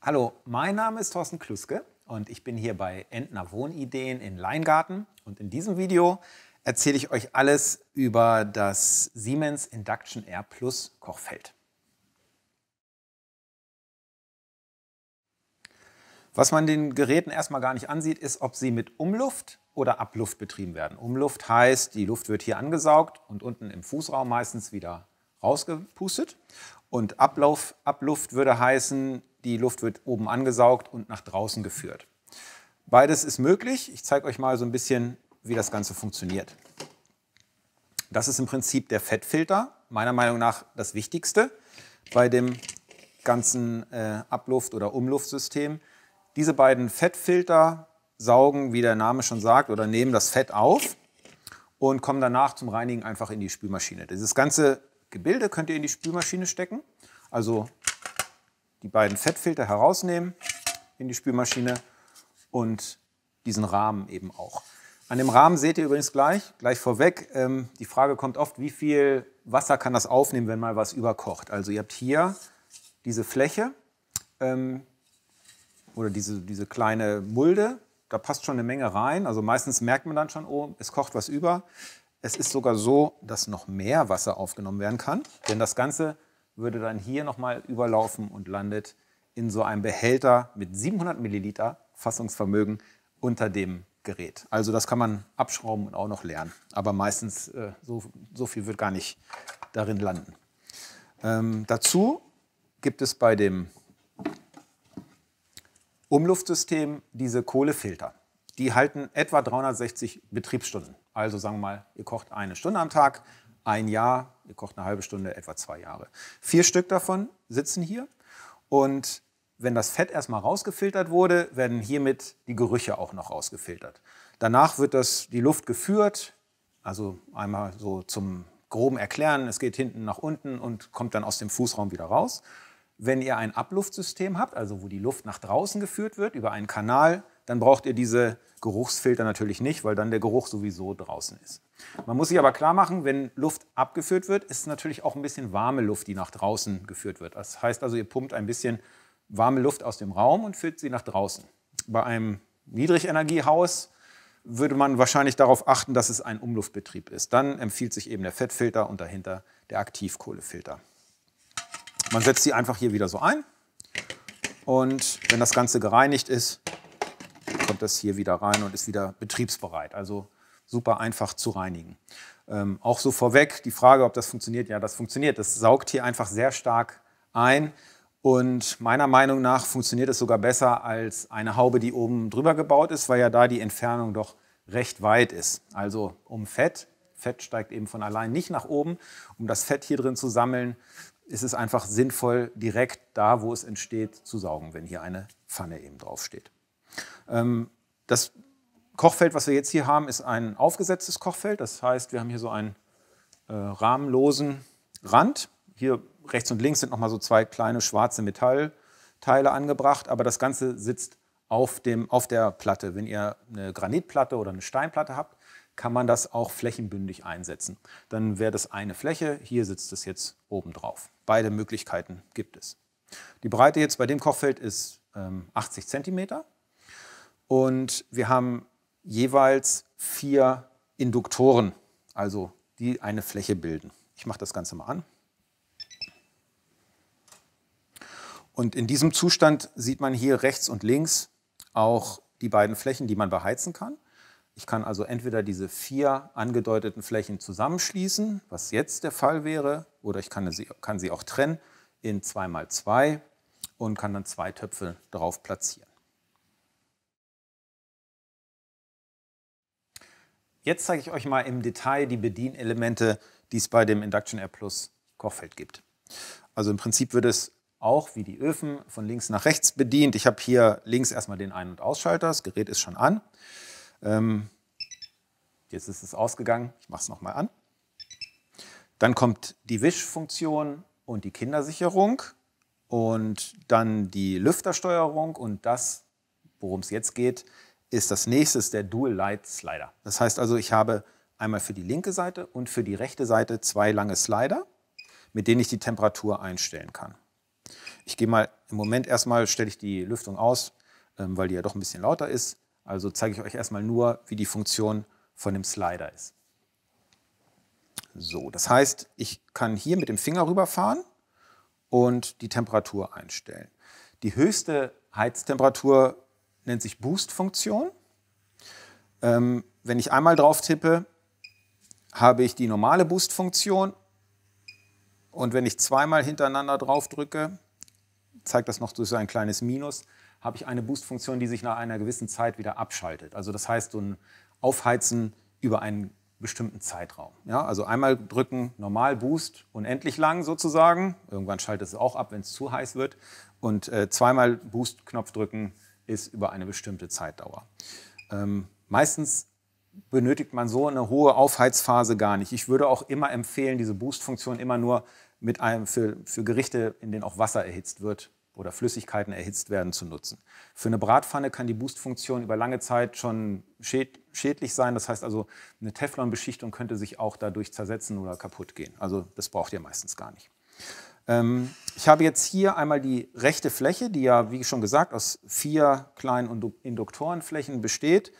Hallo, mein Name ist Thorsten Kluske und ich bin hier bei Entner Wohnideen in Leingarten. Und in diesem Video erzähle ich euch alles über das Siemens Induction Air Plus Kochfeld. Was man den Geräten erstmal gar nicht ansieht, ist, ob sie mit Umluft oder Abluft betrieben werden. Umluft heißt, die Luft wird hier angesaugt und unten im Fußraum meistens wieder rausgepustet. Und Ablauf, Abluft würde heißen, die Luft wird oben angesaugt und nach draußen geführt. Beides ist möglich. Ich zeige euch mal so ein bisschen, wie das Ganze funktioniert. Das ist im Prinzip der Fettfilter, meiner Meinung nach das Wichtigste bei dem ganzen äh, Abluft- oder Umluftsystem. Diese beiden Fettfilter saugen, wie der Name schon sagt, oder nehmen das Fett auf und kommen danach zum Reinigen einfach in die Spülmaschine. Dieses ganze Gebilde könnt ihr in die Spülmaschine stecken. Also die beiden Fettfilter herausnehmen in die Spülmaschine und diesen Rahmen eben auch. An dem Rahmen seht ihr übrigens gleich, gleich vorweg, ähm, die Frage kommt oft, wie viel Wasser kann das aufnehmen, wenn mal was überkocht. Also ihr habt hier diese Fläche ähm, oder diese, diese kleine Mulde, da passt schon eine Menge rein. Also meistens merkt man dann schon, oh, es kocht was über. Es ist sogar so, dass noch mehr Wasser aufgenommen werden kann, denn das Ganze würde dann hier nochmal überlaufen und landet in so einem Behälter mit 700 Milliliter Fassungsvermögen unter dem Gerät. Also das kann man abschrauben und auch noch lernen. Aber meistens äh, so, so, viel wird gar nicht darin landen. Ähm, dazu gibt es bei dem Umluftsystem diese Kohlefilter. Die halten etwa 360 Betriebsstunden. Also sagen wir mal, ihr kocht eine Stunde am Tag, ein Jahr, ihr kocht eine halbe Stunde, etwa zwei Jahre. Vier Stück davon sitzen hier und wenn das Fett erstmal rausgefiltert wurde, werden hiermit die Gerüche auch noch rausgefiltert. Danach wird das, die Luft geführt, also einmal so zum groben Erklären, es geht hinten nach unten und kommt dann aus dem Fußraum wieder raus. Wenn ihr ein Abluftsystem habt, also wo die Luft nach draußen geführt wird über einen Kanal, dann braucht ihr diese Geruchsfilter natürlich nicht, weil dann der Geruch sowieso draußen ist. Man muss sich aber klar machen, wenn Luft abgeführt wird, ist es natürlich auch ein bisschen warme Luft, die nach draußen geführt wird. Das heißt also, ihr pumpt ein bisschen warme Luft aus dem Raum und führt sie nach draußen. Bei einem Niedrigenergiehaus würde man wahrscheinlich darauf achten, dass es ein Umluftbetrieb ist. Dann empfiehlt sich eben der Fettfilter und dahinter der Aktivkohlefilter. Man setzt sie einfach hier wieder so ein und wenn das Ganze gereinigt ist, kommt das hier wieder rein und ist wieder betriebsbereit. Also super einfach zu reinigen. Ähm, auch so vorweg die Frage, ob das funktioniert. Ja, das funktioniert. Das saugt hier einfach sehr stark ein. Und meiner Meinung nach funktioniert es sogar besser als eine Haube, die oben drüber gebaut ist, weil ja da die Entfernung doch recht weit ist. Also um Fett, Fett steigt eben von allein nicht nach oben, um das Fett hier drin zu sammeln, ist es einfach sinnvoll, direkt da, wo es entsteht, zu saugen, wenn hier eine Pfanne eben draufsteht. Ähm, das Kochfeld, was wir jetzt hier haben, ist ein aufgesetztes Kochfeld. Das heißt, wir haben hier so einen äh, rahmenlosen Rand. Hier rechts und links sind nochmal so zwei kleine schwarze Metallteile angebracht, aber das Ganze sitzt auf, dem, auf der Platte. Wenn ihr eine Granitplatte oder eine Steinplatte habt, kann man das auch flächenbündig einsetzen. Dann wäre das eine Fläche, hier sitzt es jetzt oben drauf. Beide Möglichkeiten gibt es. Die Breite jetzt bei dem Kochfeld ist ähm, 80 cm. Und wir haben jeweils vier Induktoren, also die eine Fläche bilden. Ich mache das Ganze mal an. Und in diesem Zustand sieht man hier rechts und links auch die beiden Flächen, die man beheizen kann. Ich kann also entweder diese vier angedeuteten Flächen zusammenschließen, was jetzt der Fall wäre, oder ich kann sie, kann sie auch trennen in 2 x 2 und kann dann zwei Töpfe drauf platzieren. Jetzt zeige ich euch mal im Detail die Bedienelemente, die es bei dem Induction Air Plus Kochfeld gibt. Also im Prinzip wird es auch wie die Öfen von links nach rechts bedient. Ich habe hier links erstmal den Ein- und Ausschalter, das Gerät ist schon an. Ähm, jetzt ist es ausgegangen, ich mache es nochmal an. Dann kommt die Wischfunktion und die Kindersicherung und dann die Lüftersteuerung und das, worum es jetzt geht, ist das nächste der Dual Light Slider. Das heißt also, ich habe einmal für die linke Seite und für die rechte Seite zwei lange Slider, mit denen ich die Temperatur einstellen kann. Ich gehe mal im Moment erstmal, stelle ich die Lüftung aus, ähm, weil die ja doch ein bisschen lauter ist. Also zeige ich euch erstmal nur, wie die Funktion von dem Slider ist. So, das heißt, ich kann hier mit dem Finger rüberfahren und die Temperatur einstellen. Die höchste Heiztemperatur nennt sich Boost-Funktion. Ähm, wenn ich einmal drauf tippe, habe ich die normale Boost-Funktion. Und wenn ich zweimal hintereinander drauf drücke, zeigt das noch durch so ein kleines Minus, habe ich eine Boost-Funktion, die sich nach einer gewissen Zeit wieder abschaltet. Also das heißt, so ein Aufheizen über einen bestimmten Zeitraum. Ja, also einmal drücken, normal Boost, unendlich lang sozusagen. Irgendwann schaltet es auch ab, wenn es zu heiß wird. Und äh, zweimal Boost-Knopf drücken, ist über eine bestimmte Zeitdauer. Ähm, meistens benötigt man so eine hohe Aufheizphase gar nicht. Ich würde auch immer empfehlen, diese Boost-Funktion immer nur mit einem für, für Gerichte, in denen auch Wasser erhitzt wird oder Flüssigkeiten erhitzt werden, zu nutzen. Für eine Bratpfanne kann die Boost-Funktion über lange Zeit schon schäd schädlich sein. Das heißt also, eine Teflon-Beschichtung könnte sich auch dadurch zersetzen oder kaputt gehen. Also das braucht ihr meistens gar nicht. Ähm, ich habe jetzt hier einmal die rechte Fläche, die ja, wie schon gesagt, aus vier kleinen Induktorenflächen besteht,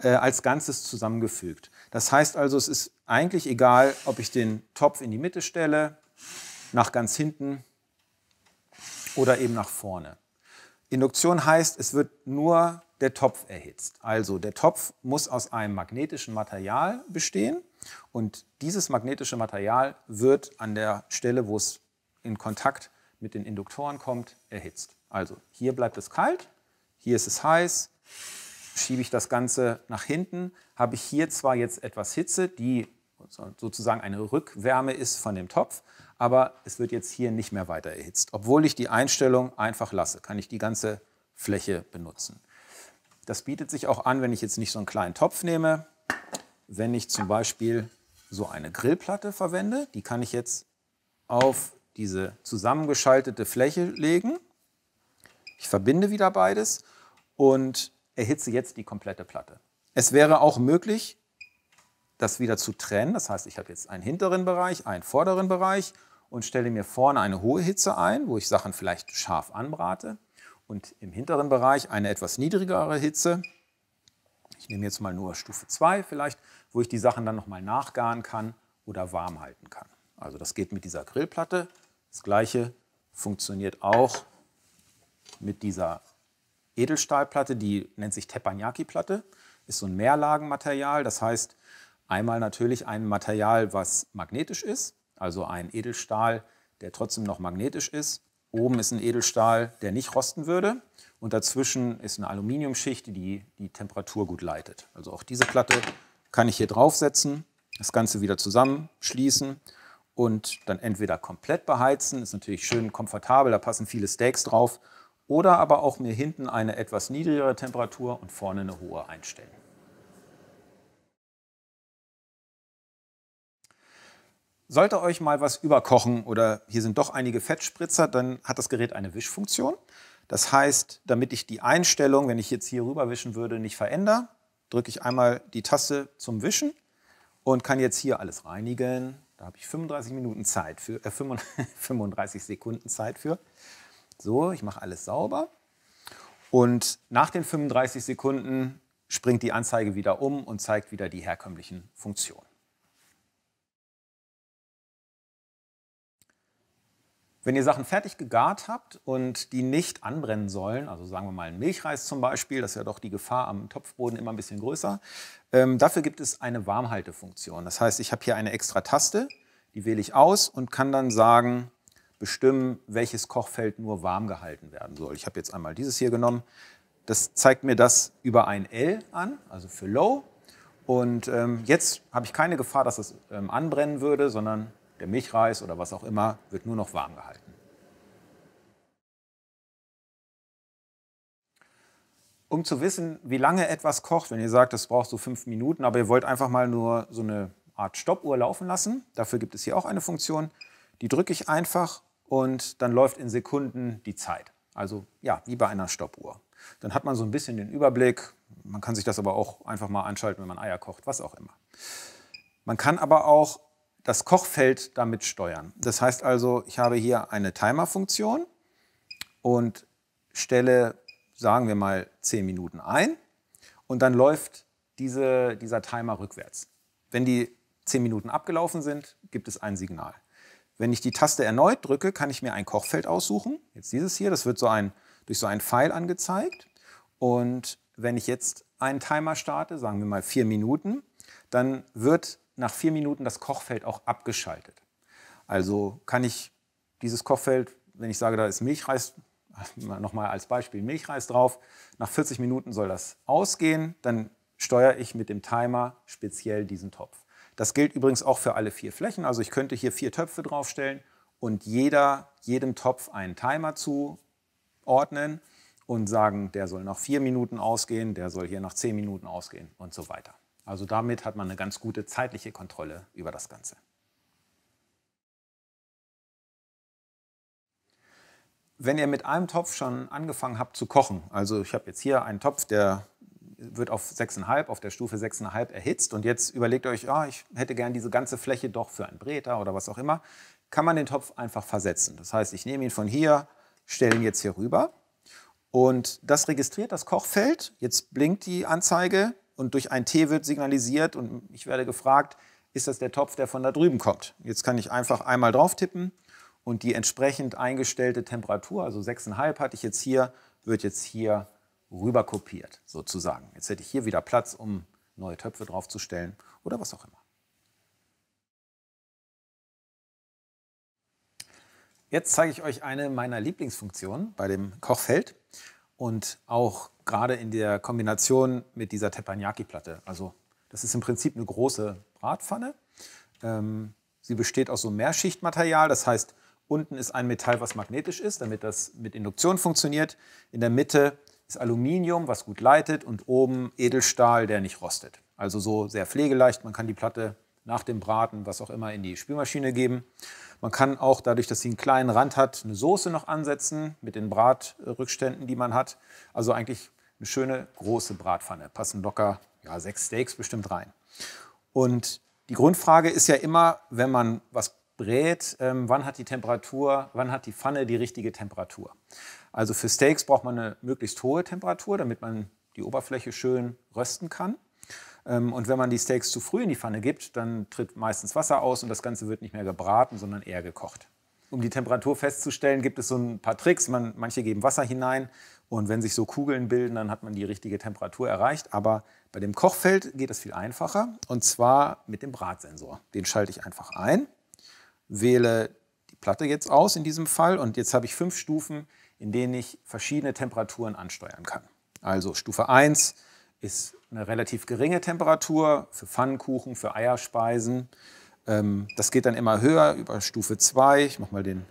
äh, als Ganzes zusammengefügt. Das heißt also, es ist eigentlich egal, ob ich den Topf in die Mitte stelle, nach ganz hinten oder eben nach vorne. Induktion heißt, es wird nur der Topf erhitzt. Also der Topf muss aus einem magnetischen Material bestehen und dieses magnetische Material wird an der Stelle, wo es in Kontakt mit den Induktoren kommt, erhitzt. Also hier bleibt es kalt, hier ist es heiß, schiebe ich das Ganze nach hinten, habe ich hier zwar jetzt etwas Hitze, die sozusagen eine Rückwärme ist von dem Topf, aber es wird jetzt hier nicht mehr weiter erhitzt. Obwohl ich die Einstellung einfach lasse, kann ich die ganze Fläche benutzen. Das bietet sich auch an, wenn ich jetzt nicht so einen kleinen Topf nehme, wenn ich zum Beispiel so eine Grillplatte verwende, die kann ich jetzt auf diese zusammengeschaltete Fläche legen. Ich verbinde wieder beides und erhitze jetzt die komplette Platte. Es wäre auch möglich, das wieder zu trennen. Das heißt, ich habe jetzt einen hinteren Bereich, einen vorderen Bereich und stelle mir vorne eine hohe Hitze ein, wo ich Sachen vielleicht scharf anbrate und im hinteren Bereich eine etwas niedrigere Hitze. Ich nehme jetzt mal nur Stufe 2 vielleicht, wo ich die Sachen dann nochmal nachgaren kann oder warm halten kann. Also das geht mit dieser Grillplatte das gleiche funktioniert auch mit dieser Edelstahlplatte, die nennt sich Teppanyaki-Platte, ist so ein Mehrlagenmaterial, das heißt einmal natürlich ein Material, was magnetisch ist, also ein Edelstahl, der trotzdem noch magnetisch ist. Oben ist ein Edelstahl, der nicht rosten würde und dazwischen ist eine Aluminiumschicht, die die Temperatur gut leitet. Also auch diese Platte kann ich hier draufsetzen, das Ganze wieder zusammenschließen und dann entweder komplett beheizen, ist natürlich schön komfortabel, da passen viele Steaks drauf, oder aber auch mir hinten eine etwas niedrigere Temperatur und vorne eine hohe einstellen. Sollte euch mal was überkochen oder hier sind doch einige Fettspritzer, dann hat das Gerät eine Wischfunktion. Das heißt, damit ich die Einstellung, wenn ich jetzt hier rüber wischen würde, nicht verändere, drücke ich einmal die Taste zum Wischen und kann jetzt hier alles reinigen, da habe ich 35 Minuten Zeit für, äh, 35 Sekunden Zeit für. So, ich mache alles sauber. Und nach den 35 Sekunden springt die Anzeige wieder um und zeigt wieder die herkömmlichen Funktionen. Wenn ihr Sachen fertig gegart habt und die nicht anbrennen sollen, also sagen wir mal einen Milchreis zum Beispiel, das ist ja doch die Gefahr am Topfboden immer ein bisschen größer, ähm, dafür gibt es eine Warmhaltefunktion. Das heißt, ich habe hier eine extra Taste, die wähle ich aus und kann dann sagen, bestimmen, welches Kochfeld nur warm gehalten werden soll. Ich habe jetzt einmal dieses hier genommen. Das zeigt mir das über ein L an, also für Low. Und ähm, jetzt habe ich keine Gefahr, dass es ähm, anbrennen würde, sondern der Milchreis oder was auch immer wird nur noch warm gehalten. um zu wissen, wie lange etwas kocht, wenn ihr sagt, das braucht so fünf Minuten, aber ihr wollt einfach mal nur so eine Art Stoppuhr laufen lassen, dafür gibt es hier auch eine Funktion, die drücke ich einfach und dann läuft in Sekunden die Zeit. Also ja, wie bei einer Stoppuhr. Dann hat man so ein bisschen den Überblick, man kann sich das aber auch einfach mal anschalten, wenn man Eier kocht, was auch immer. Man kann aber auch das Kochfeld damit steuern. Das heißt also, ich habe hier eine Timer-Funktion und stelle sagen wir mal 10 Minuten ein und dann läuft diese, dieser Timer rückwärts. Wenn die 10 Minuten abgelaufen sind, gibt es ein Signal. Wenn ich die Taste erneut drücke, kann ich mir ein Kochfeld aussuchen. Jetzt dieses hier, das wird so ein, durch so einen Pfeil angezeigt. Und wenn ich jetzt einen Timer starte, sagen wir mal 4 Minuten, dann wird nach 4 Minuten das Kochfeld auch abgeschaltet. Also kann ich dieses Kochfeld, wenn ich sage, da ist Milchreis nochmal als Beispiel Milchreis drauf. Nach 40 Minuten soll das ausgehen. Dann steuere ich mit dem Timer speziell diesen Topf. Das gilt übrigens auch für alle vier Flächen. Also ich könnte hier vier Töpfe draufstellen und jeder, jedem Topf einen Timer zuordnen und sagen, der soll nach vier Minuten ausgehen, der soll hier nach zehn Minuten ausgehen und so weiter. Also damit hat man eine ganz gute zeitliche Kontrolle über das Ganze. wenn ihr mit einem Topf schon angefangen habt zu kochen, also ich habe jetzt hier einen Topf, der wird auf 6,5, auf der Stufe 6,5 erhitzt und jetzt überlegt euch, oh, ich hätte gern diese ganze Fläche doch für einen Breter oder was auch immer, kann man den Topf einfach versetzen. Das heißt, ich nehme ihn von hier, stelle ihn jetzt hier rüber und das registriert das Kochfeld. Jetzt blinkt die Anzeige und durch ein T wird signalisiert und ich werde gefragt, ist das der Topf, der von da drüben kommt? Jetzt kann ich einfach einmal drauf tippen und die entsprechend eingestellte Temperatur, also 6,5 hatte ich jetzt hier, wird jetzt hier rüber kopiert, sozusagen. Jetzt hätte ich hier wieder Platz, um neue Töpfe draufzustellen oder was auch immer. Jetzt zeige ich euch eine meiner Lieblingsfunktionen bei dem Kochfeld und auch gerade in der Kombination mit dieser Teppanyaki-Platte. Also das ist im Prinzip eine große Bratpfanne. Ähm, sie besteht aus so Mehrschichtmaterial, das heißt, Unten ist ein Metall, was magnetisch ist, damit das mit Induktion funktioniert. In der Mitte ist Aluminium, was gut leitet. Und oben Edelstahl, der nicht rostet. Also so sehr pflegeleicht. Man kann die Platte nach dem Braten, was auch immer, in die Spülmaschine geben. Man kann auch dadurch, dass sie einen kleinen Rand hat, eine Soße noch ansetzen mit den Bratrückständen, die man hat. Also eigentlich eine schöne große Bratpfanne. Passen locker ja, sechs Steaks bestimmt rein. Und die Grundfrage ist ja immer, wenn man was brät, ähm, wann hat die Temperatur, wann hat die Pfanne die richtige Temperatur. Also für Steaks braucht man eine möglichst hohe Temperatur, damit man die Oberfläche schön rösten kann. Ähm, und wenn man die Steaks zu früh in die Pfanne gibt, dann tritt meistens Wasser aus und das Ganze wird nicht mehr gebraten, sondern eher gekocht. Um die Temperatur festzustellen, gibt es so ein paar Tricks. Man, manche geben Wasser hinein und wenn sich so Kugeln bilden, dann hat man die richtige Temperatur erreicht. Aber bei dem Kochfeld geht das viel einfacher und zwar mit dem Bratsensor. Den schalte ich einfach ein wähle die Platte jetzt aus in diesem Fall und jetzt habe ich fünf Stufen, in denen ich verschiedene Temperaturen ansteuern kann. Also Stufe 1 ist eine relativ geringe Temperatur für Pfannkuchen, für Eierspeisen. Ähm, das geht dann immer höher über Stufe 2. Ich mache mal den,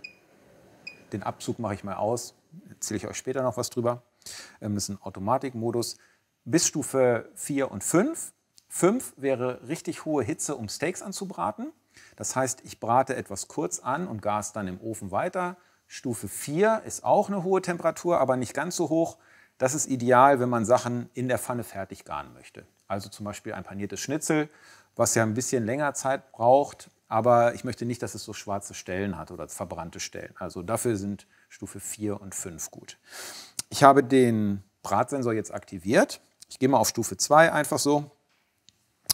den Abzug mache ich mal aus. Erzähle ich euch später noch was drüber. Ähm, das ist ein Automatikmodus. Bis Stufe 4 und 5 5 wäre richtig hohe Hitze, um Steaks anzubraten. Das heißt, ich brate etwas kurz an und gas dann im Ofen weiter. Stufe 4 ist auch eine hohe Temperatur, aber nicht ganz so hoch. Das ist ideal, wenn man Sachen in der Pfanne fertig garen möchte. Also zum Beispiel ein paniertes Schnitzel, was ja ein bisschen länger Zeit braucht, aber ich möchte nicht, dass es so schwarze Stellen hat oder verbrannte Stellen. Also dafür sind Stufe 4 und 5 gut. Ich habe den Bratsensor jetzt aktiviert. Ich gehe mal auf Stufe 2 einfach so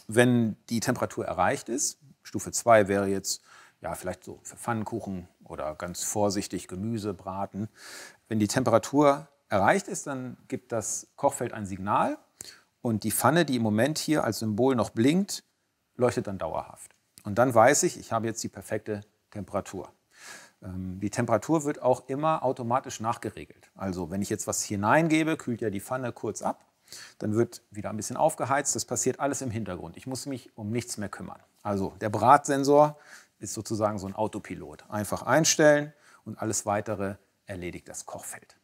wenn die Temperatur erreicht ist. Stufe 2 wäre jetzt ja, vielleicht so für Pfannkuchen oder ganz vorsichtig Gemüse braten. Wenn die Temperatur erreicht ist, dann gibt das Kochfeld ein Signal und die Pfanne, die im Moment hier als Symbol noch blinkt, leuchtet dann dauerhaft. Und dann weiß ich, ich habe jetzt die perfekte Temperatur. Ähm, die Temperatur wird auch immer automatisch nachgeregelt. Also wenn ich jetzt was hineingebe, kühlt ja die Pfanne kurz ab dann wird wieder ein bisschen aufgeheizt. Das passiert alles im Hintergrund. Ich muss mich um nichts mehr kümmern. Also der Bratsensor ist sozusagen so ein Autopilot. Einfach einstellen und alles weitere erledigt das Kochfeld.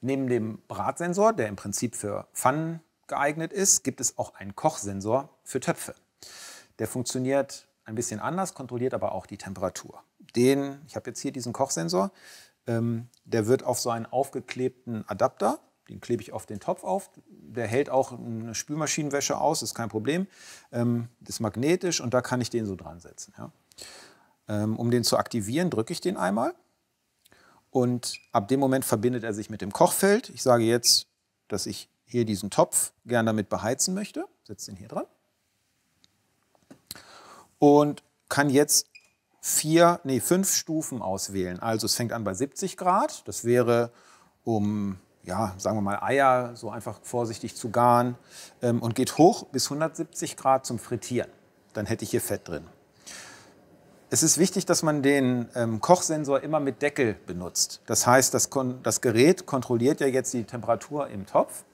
Neben dem Bratsensor, der im Prinzip für Pfannen geeignet ist, gibt es auch einen Kochsensor für Töpfe. Der funktioniert ein bisschen anders, kontrolliert aber auch die Temperatur. Den, ich habe jetzt hier diesen Kochsensor, ähm, der wird auf so einen aufgeklebten Adapter, den klebe ich auf den Topf auf. Der hält auch eine Spülmaschinenwäsche aus, ist kein Problem. Ähm, ist magnetisch und da kann ich den so dran setzen. Ja. Ähm, um den zu aktivieren, drücke ich den einmal. Und ab dem Moment verbindet er sich mit dem Kochfeld. Ich sage jetzt, dass ich hier diesen Topf gern damit beheizen möchte. Setze den hier dran. Und kann jetzt vier, nee, fünf Stufen auswählen. Also es fängt an bei 70 Grad. Das wäre, um, ja, sagen wir mal, Eier so einfach vorsichtig zu garen ähm, und geht hoch bis 170 Grad zum Frittieren. Dann hätte ich hier Fett drin. Es ist wichtig, dass man den ähm, Kochsensor immer mit Deckel benutzt. Das heißt, das, das, Gerät kontrolliert ja jetzt die Temperatur im Topf.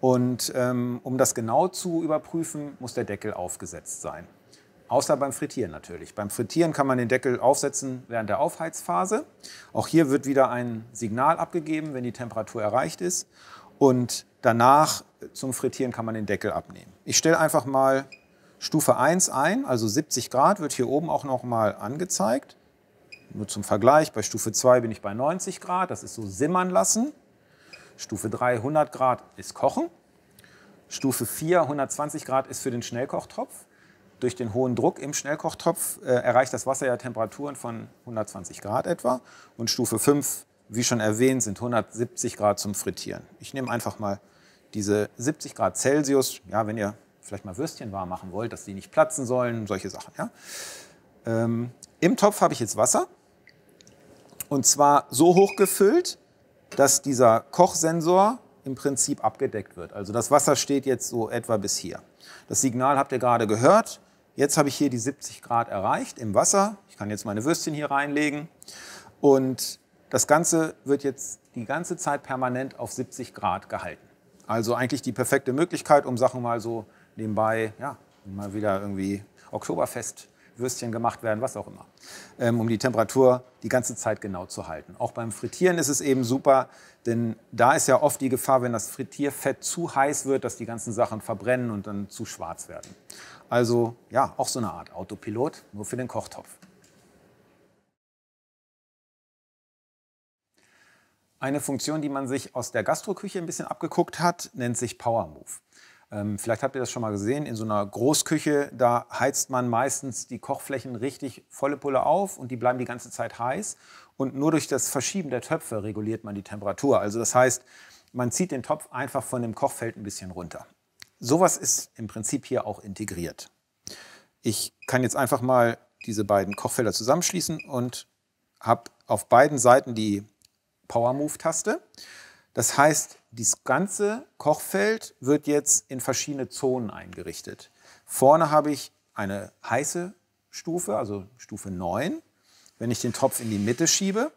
Und ähm, um das genau zu überprüfen, muss der Deckel aufgesetzt sein. Außer beim Frittieren natürlich. Beim Frittieren kann man den Deckel aufsetzen während der Aufheizphase. Auch hier wird wieder ein Signal abgegeben, wenn die Temperatur erreicht ist. Und danach zum Frittieren kann man den Deckel abnehmen. Ich stelle einfach mal Stufe 1 ein, also 70 Grad wird hier oben auch nochmal angezeigt. Nur zum Vergleich, bei Stufe 2 bin ich bei 90 Grad, das ist so simmern lassen. Stufe 3 100 Grad ist kochen. Stufe 4 120 Grad ist für den Schnellkochtopf. Durch den hohen Druck im Schnellkochtopf äh, erreicht das Wasser ja Temperaturen von 120 Grad etwa. Und Stufe 5, wie schon erwähnt, sind 170 Grad zum Frittieren. Ich nehme einfach mal diese 70 Grad Celsius, ja, wenn ihr vielleicht mal Würstchen warm machen wollt, dass die nicht platzen sollen, solche Sachen. Ja. Ähm, Im Topf habe ich jetzt Wasser und zwar so hoch gefüllt, dass dieser Kochsensor im Prinzip abgedeckt wird. Also das Wasser steht jetzt so etwa bis hier. Das Signal habt ihr gerade gehört. Jetzt habe ich hier die 70 Grad erreicht im Wasser. Ich kann jetzt meine Würstchen hier reinlegen. Und das Ganze wird jetzt die ganze Zeit permanent auf 70 Grad gehalten. Also eigentlich die perfekte Möglichkeit, um Sachen mal so nebenbei, ja, mal wieder irgendwie Oktoberfest zu Würstchen gemacht werden, was auch immer, ähm, um die Temperatur die ganze Zeit genau zu halten. Auch beim Frittieren ist es eben super, denn da ist ja oft die Gefahr, wenn das Frittierfett zu heiß wird, dass die ganzen Sachen verbrennen und dann zu schwarz werden. Also ja, auch so eine Art Autopilot, nur für den Kochtopf. Eine Funktion, die man sich aus der Gastroküche ein bisschen abgeguckt hat, nennt sich Power Move. Ähm, vielleicht habt ihr das schon mal gesehen, in so einer Großküche, da heizt man meistens die Kochflächen richtig volle Pulle auf und die bleiben die ganze Zeit heiß. Und nur durch das Verschieben der Töpfe reguliert man die Temperatur. Also das heißt, man zieht den Topf einfach von dem Kochfeld ein bisschen runter. Sowas ist im Prinzip hier auch integriert. Ich kann jetzt einfach mal diese beiden Kochfelder zusammenschließen und habe auf beiden Seiten die Power Move-Taste. Das heißt, das ganze Kochfeld wird jetzt in verschiedene Zonen eingerichtet. Vorne habe ich eine heiße Stufe, also Stufe 9. Wenn ich den Topf in die Mitte schiebe,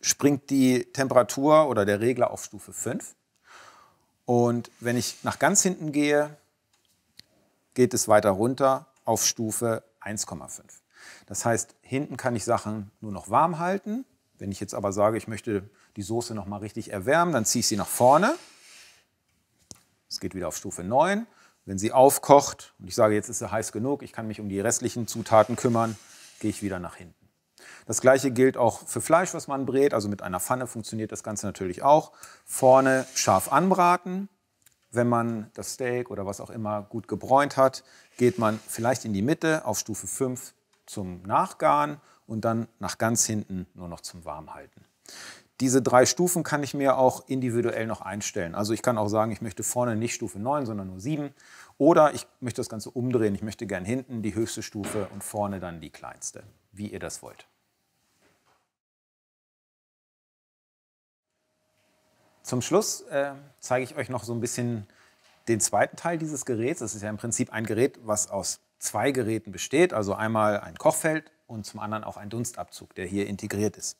springt die Temperatur oder der Regler auf Stufe 5. Und wenn ich nach ganz hinten gehe, geht es weiter runter auf Stufe 1,5. Das heißt, hinten kann ich Sachen nur noch warm halten. Wenn ich jetzt aber sage, ich möchte die Soße noch mal richtig erwärmen. Dann ziehe ich sie nach vorne. Es geht wieder auf Stufe 9. Wenn sie aufkocht und ich sage, jetzt ist sie heiß genug, ich kann mich um die restlichen Zutaten kümmern, gehe ich wieder nach hinten. Das gleiche gilt auch für Fleisch, was man brät. Also mit einer Pfanne funktioniert das Ganze natürlich auch. Vorne scharf anbraten. Wenn man das Steak oder was auch immer gut gebräunt hat, geht man vielleicht in die Mitte auf Stufe 5 zum Nachgaren und dann nach ganz hinten nur noch zum Warmhalten. Diese drei Stufen kann ich mir auch individuell noch einstellen. Also ich kann auch sagen, ich möchte vorne nicht Stufe 9, sondern nur 7. Oder ich möchte das Ganze umdrehen. Ich möchte gern hinten die höchste Stufe und vorne dann die kleinste, wie ihr das wollt. Zum Schluss äh, zeige ich euch noch so ein bisschen den zweiten Teil dieses Geräts. Es ist ja im Prinzip ein Gerät, was aus zwei Geräten besteht. Also einmal ein Kochfeld und zum anderen auch ein Dunstabzug, der hier integriert ist.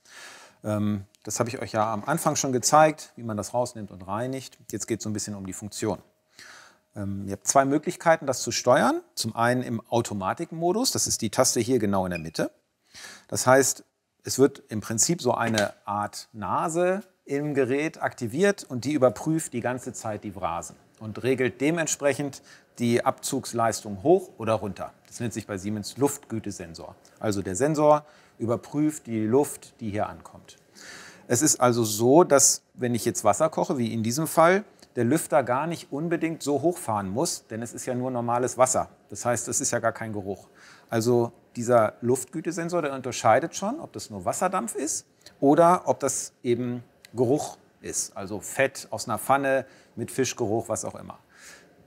Ähm, das habe ich euch ja am Anfang schon gezeigt, wie man das rausnimmt und reinigt. Jetzt geht es so ein bisschen um die Funktion. Ähm, ihr habt zwei Möglichkeiten, das zu steuern. Zum einen im Automatikmodus, das ist die Taste hier genau in der Mitte. Das heißt, es wird im Prinzip so eine Art Nase im Gerät aktiviert und die überprüft die ganze Zeit die Vrasen und regelt dementsprechend die Abzugsleistung hoch oder runter. Das nennt sich bei Siemens Luftgütesensor. Also der Sensor überprüft die Luft, die hier ankommt. Es ist also so, dass wenn ich jetzt Wasser koche, wie in diesem Fall, der Lüfter gar nicht unbedingt so hochfahren muss, denn es ist ja nur normales Wasser. Das heißt, es ist ja gar kein Geruch. Also dieser Luftgütesensor, der unterscheidet schon, ob das nur Wasserdampf ist oder ob das eben Geruch ist. Also Fett aus einer Pfanne mit Fischgeruch, was auch immer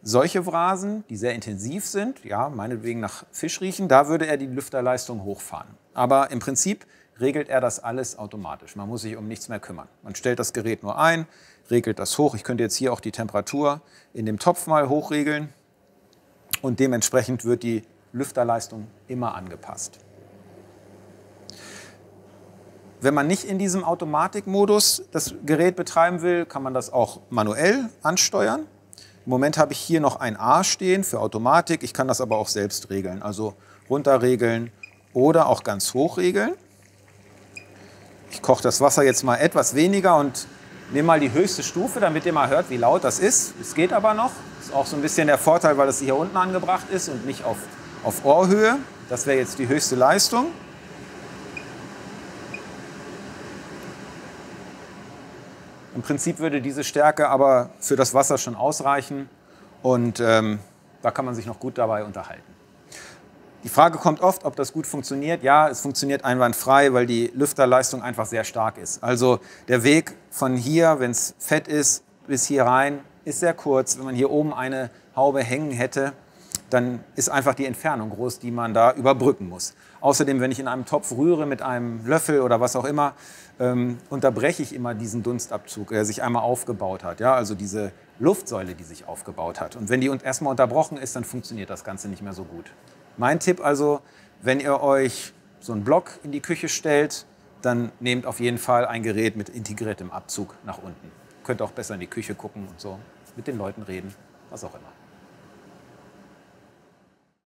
solche Vrasen, die sehr intensiv sind, ja, meinetwegen nach Fisch riechen, da würde er die Lüfterleistung hochfahren. Aber im Prinzip regelt er das alles automatisch. Man muss sich um nichts mehr kümmern. Man stellt das Gerät nur ein, regelt das hoch. Ich könnte jetzt hier auch die Temperatur in dem Topf mal hochregeln und dementsprechend wird die Lüfterleistung immer angepasst. Wenn man nicht in diesem Automatikmodus das Gerät betreiben will, kann man das auch manuell ansteuern. Im Moment habe ich hier noch ein A stehen für Automatik. Ich kann das aber auch selbst regeln. Also runter regeln oder auch ganz hoch regeln. Ich koche das Wasser jetzt mal etwas weniger und nehme mal die höchste Stufe, damit ihr mal hört, wie laut das ist. Es geht aber noch. Das Ist auch so ein bisschen der Vorteil, weil es hier unten angebracht ist und nicht auf, auf Ohrhöhe. Das wäre jetzt die höchste Leistung. Im Prinzip würde diese Stärke aber für das Wasser schon ausreichen und ähm, da kann man sich noch gut dabei unterhalten. Die Frage kommt oft, ob das gut funktioniert. Ja, es funktioniert einwandfrei, weil die Lüfterleistung einfach sehr stark ist. Also der Weg von hier, wenn es fett ist, bis hier rein, ist sehr kurz. Wenn man hier oben eine Haube hängen hätte, dann ist einfach die Entfernung groß, die man da überbrücken muss. Außerdem, wenn ich in einem Topf rühre mit einem Löffel oder was auch immer, ähm, unterbreche ich immer diesen Dunstabzug, der sich einmal aufgebaut hat. Ja? Also diese Luftsäule, die sich aufgebaut hat. Und wenn die erstmal unterbrochen ist, dann funktioniert das Ganze nicht mehr so gut. Mein Tipp also, wenn ihr euch so einen Block in die Küche stellt, dann nehmt auf jeden Fall ein Gerät mit integriertem Abzug nach unten. Könnt auch besser in die Küche gucken und so, mit den Leuten reden, was auch immer.